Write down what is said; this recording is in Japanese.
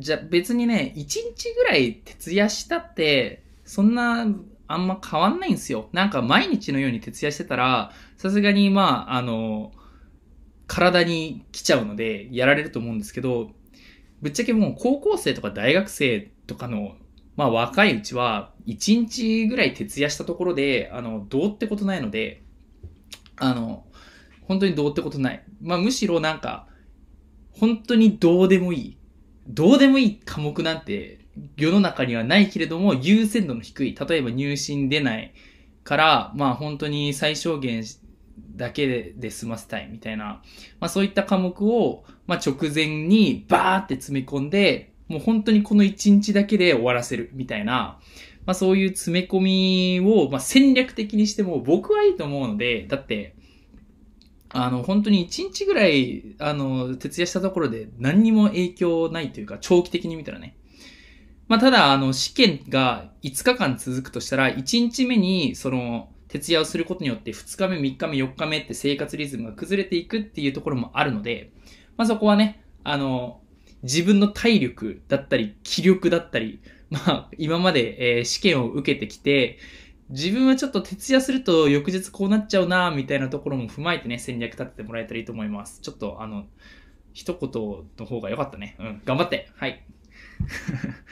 じゃ、別にね、1日ぐらい徹夜したって、そんな、あんま変わんないんですよ。なんか毎日のように徹夜してたら、さすがに、まあ、あの、体に来ちゃうので、やられると思うんですけど、ぶっちゃけもう高校生とか大学生とかの、まあ若いうちは、1日ぐらい徹夜したところで、あの、どうってことないので、あの、本当にどうってことない。まあむしろなんか、本当にどうでもいい。どうでもいい科目なんて世の中にはないけれども、優先度の低い。例えば入信出ないから、まあ本当に最小限だけで済ませたいみたいな、まあそういった科目を、まあ直前にバーって詰め込んで、もう本当にこの1日だけで終わらせるみたいな、まあそういう詰め込みを、まあ戦略的にしても僕はいいと思うので、だって、あの、本当に1日ぐらい、あの、徹夜したところで何にも影響ないというか、長期的に見たらね。まあ、ただ、あの、試験が5日間続くとしたら、1日目に、その、徹夜をすることによって、2日目、3日目、4日目って生活リズムが崩れていくっていうところもあるので、まあ、そこはね、あの、自分の体力だったり、気力だったり、まあ、今まで、えー、試験を受けてきて、自分はちょっと徹夜すると翌日こうなっちゃうな、みたいなところも踏まえてね、戦略立ててもらえたらいいと思います。ちょっと、あの、一言の方が良かったね。うん、頑張ってはい。